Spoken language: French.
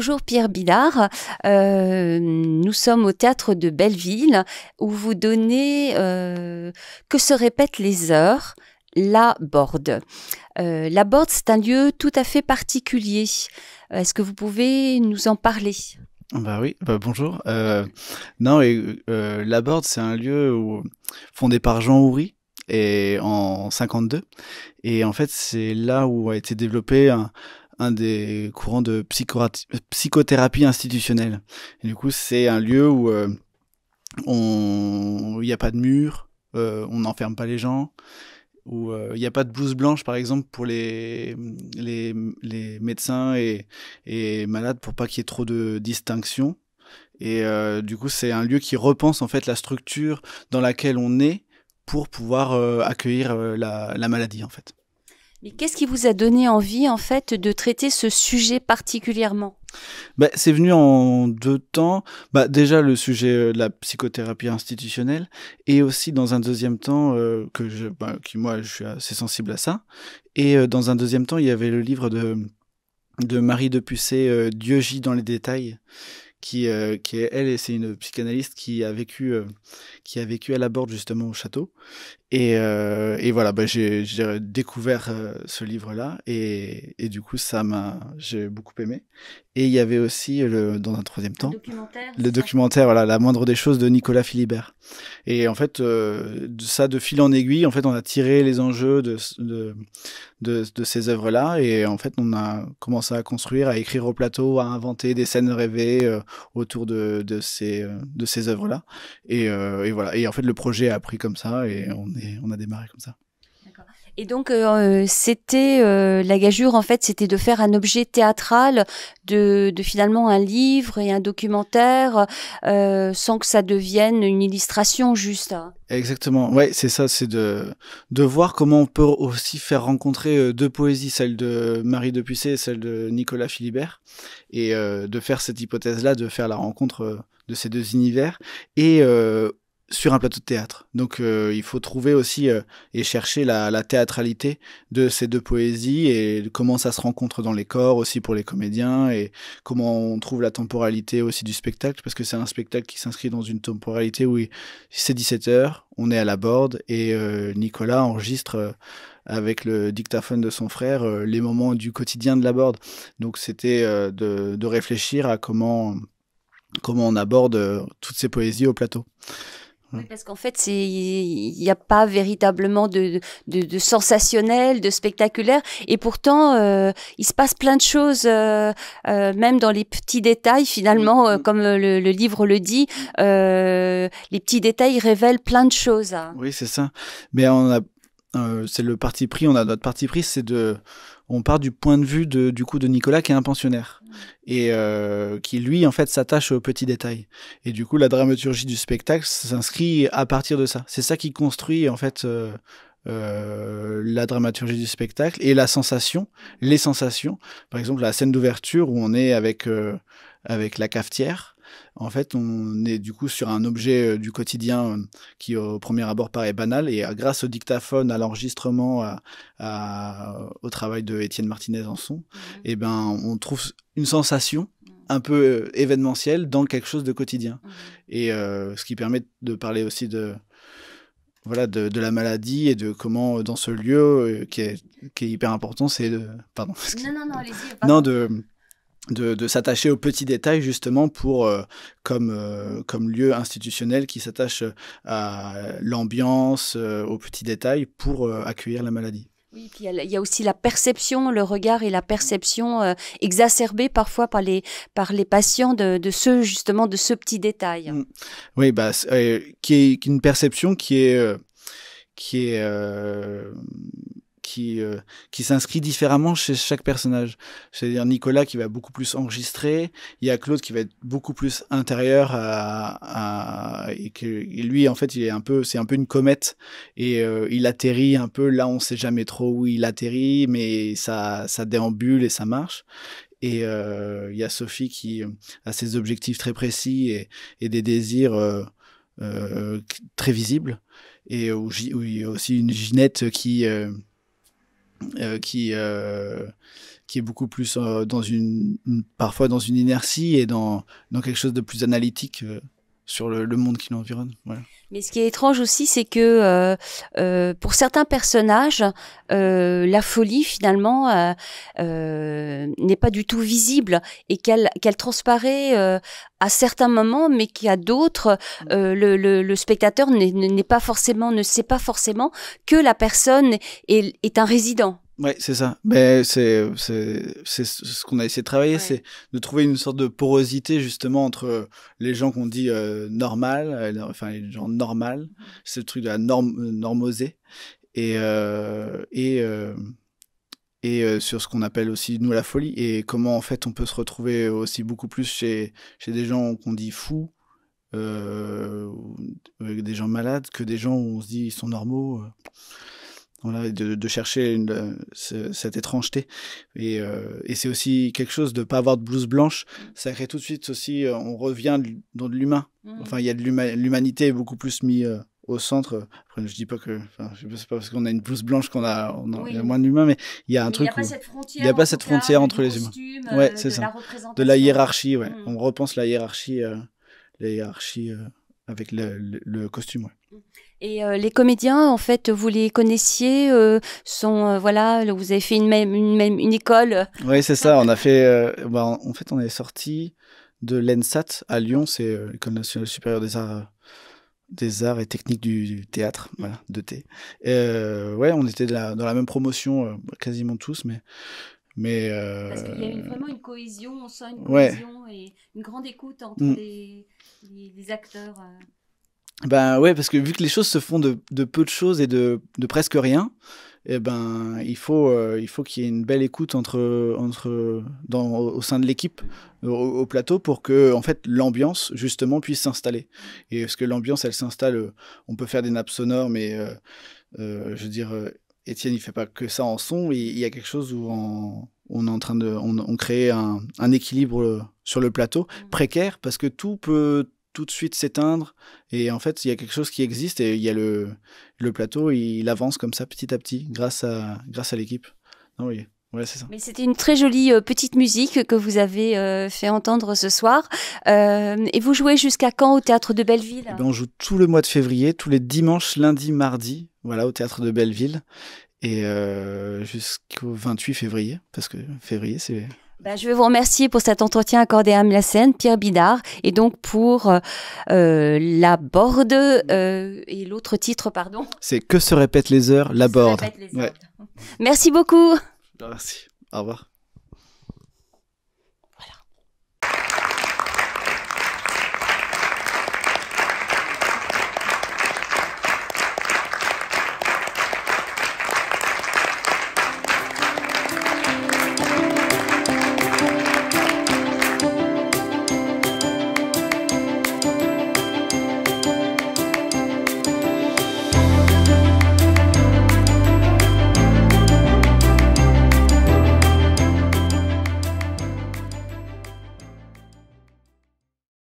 Bonjour Pierre Billard, euh, nous sommes au théâtre de Belleville où vous donnez euh, Que se répètent les heures la Borde. Euh, la Borde, c'est un lieu tout à fait particulier. Est-ce que vous pouvez nous en parler bah oui, bah bonjour. non, la Borde, c'est un lieu fondé par Jean Houry, et en 52. Et en fait, c'est là où a été développé un, un des courants de psychothérapie institutionnelle. du coup, c'est un lieu où euh, il n'y a pas de mur, euh, on n'enferme pas les gens, où euh, il n'y a pas de blouse blanche, par exemple, pour les, les, médecins et, malades, pour pas qu'il y ait trop de distinctions. Et du coup, c'est un lieu qui repense en fait la structure dans laquelle on est pour pouvoir accueillir la, la, maladie en fait. Mais qu'est-ce qui vous a donné envie, en fait, de traiter ce sujet particulièrement bah, C'est venu en deux temps. Bah, déjà, le sujet euh, de la psychothérapie institutionnelle, et aussi dans un deuxième temps, euh, que je, bah, qui, moi, je suis assez sensible à ça. Et euh, dans un deuxième temps, il y avait le livre de, de Marie de Dieu gît dans les détails, qui, qui est elle, c'est une psychanalyste qui a vécu, qui a vécu à la Borde justement au château et, euh, et voilà, bah, j'ai découvert euh, ce livre-là et, et, du coup, ça m'a, j'ai beaucoup aimé. Et il y avait aussi, le, dans un troisième temps, le documentaire, voilà, La moindre des choses de Nicolas Philibert. Et en fait, euh, de ça, de fil en aiguille, en fait, on a tiré les enjeux de, de, de, ces œuvres-là et en fait, on a commencé à construire, à écrire au plateau, à inventer des scènes rêvées autour de, de ces, de ces œuvres-là. Et, et voilà, et en fait, le projet a pris comme ça et on est on a démarré comme ça. Et donc, euh, euh, c'était euh, la gageure, en fait, c'était de faire un objet théâtral, de, finalement un livre et un documentaire, sans que ça devienne une illustration juste. Hein. Exactement, ouais, c'est ça, c'est de, de voir comment on peut aussi faire rencontrer deux poésies, celle de Marie de et celle de Nicolas Philibert, et de faire cette hypothèse-là, de faire la rencontre de ces deux univers, et sur un plateau de théâtre. Donc euh, il faut trouver aussi euh, et chercher la, théâtralité de ces deux poésies et comment ça se rencontre dans les corps aussi pour les comédiens et comment on trouve la temporalité aussi du spectacle parce que c'est un spectacle qui s'inscrit dans une temporalité où c'est 17h, on est à la board et euh, Nicolas enregistre avec le dictaphone de son frère les moments du quotidien de la board. Donc c'était de, réfléchir à comment comment on aborde toutes ces poésies au plateau. Oui, hein. parce qu'en fait, il n'y a pas véritablement de, de, de, sensationnel, de spectaculaire, et pourtant, euh, il se passe plein de choses, euh, euh même dans les petits détails, finalement, euh, comme euh, le, le, livre le dit, les petits détails révèlent plein de choses. Hein. Oui, c'est ça. Mais on a, euh, c'est le parti pris, on a notre parti pris, c'est de, on part du point de vue de, du coup de Nicolas qui est un pensionnaire mm. et euh, qui lui en fait s'attache aux petits détails. Et du coup la dramaturgie du spectacle s'inscrit à partir de ça. C'est ça qui construit en fait euh, la dramaturgie du spectacle et la sensation, les sensations. Par exemple la scène d'ouverture où on est avec avec la cafetière en fait, on est du coup sur un objet euh, du quotidien euh, qui, au premier abord, paraît banal. Et euh, grâce au dictaphone, à l'enregistrement, au travail de Étienne Martinez en son, mhm. eh ben, on trouve une sensation un peu événementielle dans quelque chose de quotidien. Mhm. Et ce qui permet de parler aussi de, voilà, de, la maladie et de comment dans ce lieu qui, est, qui est, hyper important, c'est de... Pardon. Non, non, non, allez-y. Non, de, de, s'attacher aux petits détails justement pour euh, comme euh, comme lieu institutionnel qui s'attache euh, à l'ambiance aux petits détails pour accueillir la maladie. Oui, puis il y, a aussi la perception, le regard et la perception exacerbée parfois par les par les patients de, de ce justement de ce petit détail. Mm. Oui, bah qui est une perception qui est qui est qui, euh, qui s'inscrit différemment chez chaque personnage. C'est-à-dire Nicolas qui va beaucoup plus enregistrer, il y a Claude qui va être beaucoup plus intérieur à, et, que, lui en fait il est un peu c'est un peu une comète et euh, il atterrit un peu là on sait jamais trop où il atterrit mais ça ça déambule et ça marche. Et euh, il y a Sophie qui a ses objectifs très précis et, des désirs très visibles. Et où, il y a aussi une Ginette qui euh, euh, qui est beaucoup plus euh, dans une parfois dans une inertie et dans quelque chose de plus analytique sur le, monde qui l'environne. Mais ce qui est étrange aussi, c'est que euh, euh, pour certains personnages, euh, la folie finalement n'est pas du tout visible et qu'elle qu'elle transparaît à certains moments, mais qu'à d'autres, le, le, spectateur n'est pas forcément, ne sait pas forcément que la personne est, est un résident. Oui, c'est ça. Mais ben, c'est ce qu'on a essayé de travailler, c'est de trouver une sorte de porosité justement entre euh, les gens qu'on dit euh, normal, euh, enfin les gens normal, mmh. c'est le truc de la norm normosée, et et et sur ce qu'on appelle aussi nous la folie et comment en fait on peut se retrouver aussi beaucoup plus chez chez des gens qu'on dit fous, des gens malades que des gens où on se dit ils sont normaux de, chercher euh, cette étrangeté. Euh, et, c'est aussi quelque chose de ne pas avoir de blouse blanche. Ça crée tout de suite aussi, euh, on revient dans de l'humain. Mmh. Enfin, il y a de l'humanité est beaucoup plus mise au centre. Après, je dis pas que, c'est pas parce qu'on a une blouse blanche qu'on a, moins d'humain mais il y a un truc. Il n'y a pas cette frontière, entre les humains. Ouais, c'est ça. de la hiérarchie, ouais. Mmh. On repense la hiérarchie, la avec le, costume, oui mmh. Et euh, les comédiens, en fait, vous les connaissiez, euh, sont euh, voilà, vous avez fait une même une, même, une école. Oui, c'est ça. On a fait, bah, en fait, on est sorti de l'ENSAT à Lyon, c'est l'école nationale supérieure des arts des arts et techniques du théâtre, voilà, de T. ouais, on était de dans la même promotion quasiment tous, mais mais parce qu'il y a vraiment une cohésion, on sent une cohésion et une grande écoute entre mm. les, acteurs. Ben ouais, parce que vu que les choses se font de, peu de choses et de, presque rien, eh ben, il faut euh, il faut qu'il y ait une belle écoute entre entre dans, au sein de l'équipe au, plateau pour que en fait l'ambiance justement puisse s'installer et parce que l'ambiance elle s'installe euh, on peut faire des nappes sonores mais euh, je veux dire Étienne il fait pas que ça en son il, y a quelque chose où on est en train de on, crée un, un équilibre sur le plateau mmh. précaire parce que tout peut tout de suite s'éteindre. Et en fait, il y a quelque chose qui existe et il y a le, plateau, il avance comme ça petit à petit grâce à, grâce à l'équipe. Oui. Ouais, ça. Mais c'était une très jolie euh, petite musique que vous avez euh, fait entendre ce soir. Euh, et vous jouez jusqu'à quand au théâtre de Belleville eh ben, On joue tout le mois de février, tous les dimanches, lundi, mardi, voilà, au théâtre de Belleville. Et jusqu'au 28 février, parce que février, c'est bah, je veux vous remercier pour cet entretien accordé à Sen, Pierre Bidard, et donc pour euh, euh La Borde euh, et l'autre titre, pardon. C'est Que se répètent les heures, La Borde. Ouais. Merci beaucoup. Merci. Au revoir.